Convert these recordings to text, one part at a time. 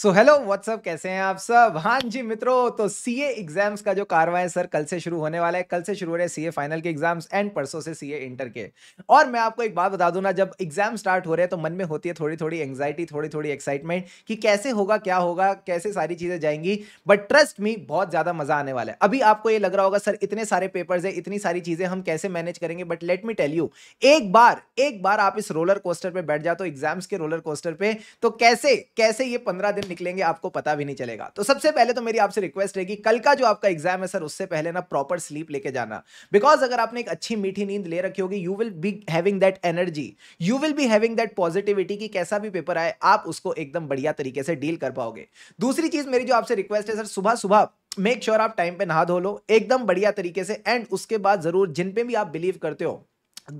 so hello what's up कैसे हैं आप सब हाँ जी मित्रों तो सीए एग्जाम्स का जो कार्रवाई है सर कल से शुरू होने वाला है कल से शुरू हो रहे हैं सीए फाइनल के एग्जाम्स एंड परसों से सीए इंटर के और मैं आपको एक बात बता दूं ना जब एग्जाम स्टार्ट हो रहे हैं तो मन में होती है थोड़ी थोड़ी एंग्जाइटी थोड़ी थोड़ी एक्साइटमेंट कि कैसे होगा क्या होगा कैसे सारी चीज़ें जाएंगी बट ट्रस्ट मी बहुत ज़्यादा मज़ा आने वाला है अभी आपको ये लग रहा होगा सर इतने सारे पेपर्स है इतनी सारी चीज़ें हम कैसे मैनेज करेंगे but let me tell you एक बार एक बार आप इस रोलर कोस्टर पर बैठ जाओ एग्जाम्स तो के रोलर कोस्टर पर तो कैसे कैसे ये पंद्रह दिन निकलेंगे आपको पता भी नहीं चलेगा तो सबसे पहले तो मेरी आपसे रिक्वेस्ट है कि कल का जो आपका एग्जाम है सर उससे पहले ना प्रॉपर स्लीप लेके जाना बिकॉज अगर आपने एक अच्छी मीठी नींद ले रखी होगी you will be having that energy you will be having that positivity कि कैसा भी पेपर आए आप उसको एकदम बढ़िया तरीके से डील कर पाओगे दूसरी चीज मेरी जो आपसे रिक्वेस्ट है सर सुबह सुबह मेक श्योर sure आप टाइम पे नहा धो लो एकदम बढ़िया तरीके से एंड उसके बाद जरूर जिन पे भी आप बिलीव करते हो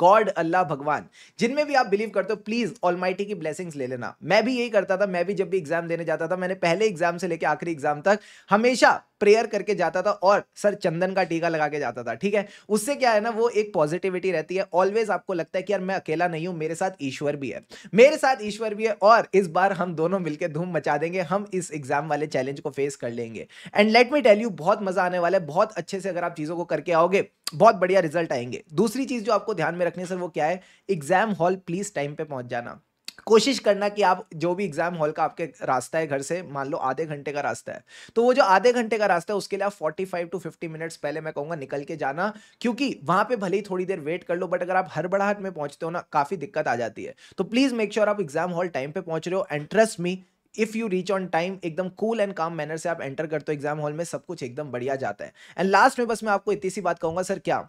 गॉड अल्लाह भगवान जिनमें भी आप बिलीव करते हो प्लीज ऑल की ब्लेसिंग्स ले लेना मैं भी यही करता था मैं भी जब भी एग्जाम देने जाता था मैंने पहले एग्जाम से लेकर आखिरी एग्जाम तक हमेशा प्रेयर करके जाता था और सर चंदन का टीका लगा के जाता था ठीक है उससे क्या है ना वो एक पॉजिटिविटी रहती है ऑलवेज आपको लगता है कि यार मैं अकेला नहीं हूँ मेरे साथ ईश्वर भी है मेरे साथ ईश्वर भी है और इस बार हम दोनों मिलकर धूम मचा देंगे हम इस एग्जाम वाले चैलेंज को फेस कर लेंगे and let me tell you बहुत मजा आने वाला है बहुत अच्छे से अगर आप चीज़ों को करके आओगे बहुत बढ़िया रिजल्ट आएंगे दूसरी चीज़ जो आपको ध्यान में रखनी है सर वो क्या है एग्जाम हॉल प्लीज़ टाइम पे पहुंच जाना कोशिश करना कि आप जो भी एग्जाम हॉल का आपके रास्ता है घर से मान लो आधे घंटे का रास्ता है तो वो जो आधे घंटे का रास्ता है उसके लिए आप forty five to fifty minutes पहले मैं कहूंगा निकल के जाना क्योंकि वहां पे भले ही थोड़ी देर वेट कर लो बट अगर आप हड़बड़ाहट में पहुंचते हो ना काफ़ी दिक्कत आ जाती है तो प्लीज़ मेक श्योर आप एग्जाम हॉल टाइम पे पहुंच रहे हो and trust me if you reach on time एकदम कूल एंड काम मैनर से आप एंटर करते हो एग्जाम हॉल में सब कुछ एकदम बढ़िया जाता है एंड लास्ट में बस मैं आपको इतनी सी बात कहूंगा सर क्या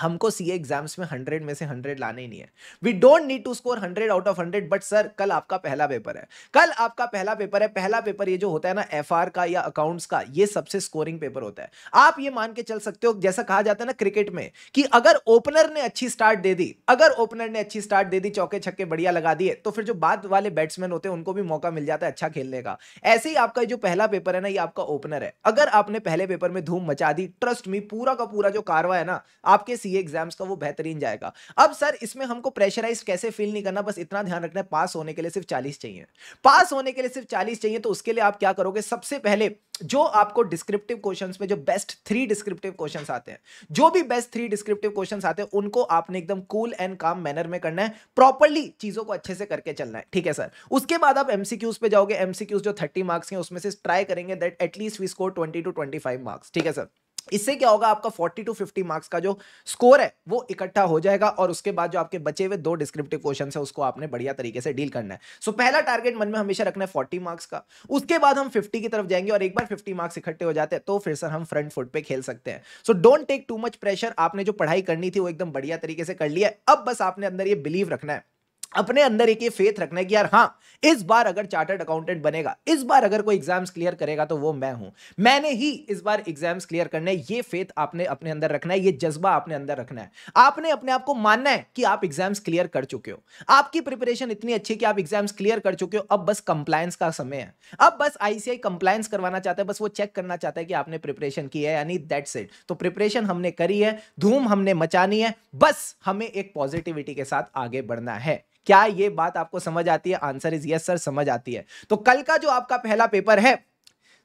हमको सी एग्जाम्स में हंड्रेड में से हंड्रेड लाने ही नहीं है we don't need to score hundred out of hundred but sir कल आपका पहला पेपर है कल आपका पहला पेपर है पहला पेपर ये जो होता है ना एफ का या अकाउंट्स का ये सबसे स्कोरिंग पेपर होता है आप ये मान के चल सकते हो जैसा कहा जाता है ना क्रिकेट में कि अगर ओपनर ने अच्छी स्टार्ट दे दी अगर ओपनर ने अच्छी स्टार्ट दे दी चौके छक्के बढ़िया लगा दिए तो फिर जो बाद वाले बैट्समैन होते हैं उनको भी मौका मिल जाता है अच्छा खेलने का ऐसे ही आपका जो पहला पेपर है ना ये आपका ओपनर है अगर आपने पहले पेपर में धूम मचा दी ट्रस्ट मी पूरा का पूरा जो कारवा है ना आपके सीए एग्जाम्स का वो बेहतरीन जाएगा अब सर इसमें हमको प्रेशराइज कैसे फील नहीं करना बस इतना ध्यान रखना है पास होने के लिए सिर्फ चालीस चाहिए पास होने के लिए सिर्फ चालीस चाहिए तो उसके लिए आप क्या करोगे सबसे पहले जो आपको डिस्क्रिप्टिव क्वेश्चन में जो बेस्ट थ्री डिस्क्रिप्टिव क्वेश्चन आते हैं जो भी बेस्ट थ्री डिस्क्रिप्टिव क्वेश्चन आते हैं उनको आपने एकदम कूल एंड काम मैनर में करना है प्रॉपरली चीजों को अच्छे से करके चलना है ठीक है सर उसके बाद आप एमसीक्यूज पे जाओगे एमसीक्यूज जो थर्टी मार्क्स हैं उसमें से ट्राई करेंगे that at least we score twenty to twenty marks ठीक है सर इससे क्या होगा आपका 40 टू 50 मार्क्स का जो स्कोर है वो इकट्ठा हो जाएगा और उसके बाद जो आपके बचे हुए दो डिस्क्रिप्टिव क्वेश्चन है उसको आपने बढ़िया तरीके से डील करना है सो so, पहला टारगेट मन में हमेशा रखना है फोर्टी मार्क्स का उसके बाद हम फिफ्टी की तरफ जाएंगे और एक बार फिफ्टी मार्क्स इकट्ठे हो जाते हैं तो फिर सर हम फ्रंट फुट पे खेल सकते हैं so don't take too much pressure आपने जो पढ़ाई करनी थी वो एकदम बढ़िया तरीके से कर लिया अब बस आपने अंदर ये बिलीव रखना है अपने अंदर एक ये फेथ रखना है कि यार हाँ इस बार अगर चार्टर्ड अकाउंटेंट बनेगा इस बार अगर कोई एग्जाम्स क्लियर करेगा तो वो मैं हूं मैंने ही इस बार एग्जाम्स क्लियर करने ये फेथ आपने अपने अंदर रखना है ये जज्बा आपने अंदर रखना है आपने अपने आप को मानना है कि आप एग्जाम्स क्लियर कर चुके हो आपकी प्रिपरेशन इतनी अच्छी कि आप एग्जाम्स क्लियर कर चुके हो अब बस कंप्लायंस का समय है अब बस आईसीआई कंप्लायंस करवाना चाहता है बस वो चेक करना चाहता है कि आपने प्रिपरेशन की है यानी दैट सेट तो प्रिपरेशन हमने करी है धूम हमने मचानी है बस हमें एक पॉजिटिविटी के साथ आगे बढ़ना है क्या ये बात आपको समझ आती है आंसर इज यस सर समझ आती है तो कल का जो आपका पहला पेपर है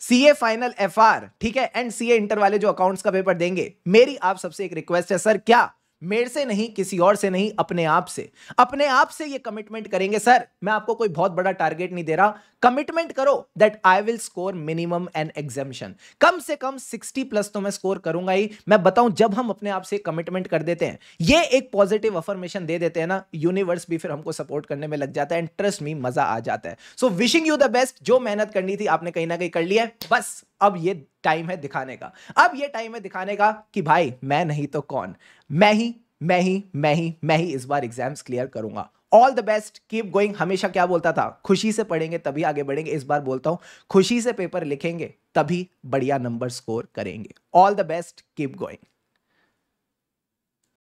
सीए फाइनल एफ ठीक है एंड सीए इंटर वाले जो अकाउंट्स का पेपर देंगे मेरी आप सबसे एक रिक्वेस्ट है सर क्या मेरे से नहीं किसी और से नहीं अपने आप से अपने आप से ये कमिटमेंट करेंगे सर मैं आपको कोई बहुत बड़ा टारगेट नहीं दे रहा कमिटमेंट करो that I will score minimum an examination कम से कम 60 प्लस तो मैं स्कोर करूंगा ही मैं बताऊं जब हम अपने आप से कमिटमेंट कर देते हैं ये एक पॉजिटिव अफर्मेशन दे देते हैं ना यूनिवर्स भी फिर हमको सपोर्ट करने में लग जाता है एंड ट्रस्ट मी मजा आ जाता है so wishing you the best जो मेहनत करनी थी आपने कहीं ना कहीं कर लिया है बस अब ये टाइम है दिखाने का अब ये टाइम है दिखाने का कि भाई मैं नहीं तो कौन मैं ही मैं ही मैं ही मैं ही इस बार एग्जाम्स क्लियर करूंगा all the best keep going हमेशा क्या बोलता था खुशी से पढ़ेंगे तभी आगे बढ़ेंगे इस बार बोलता हूँ खुशी से पेपर लिखेंगे तभी बढ़िया नंबर स्कोर करेंगे all the best keep going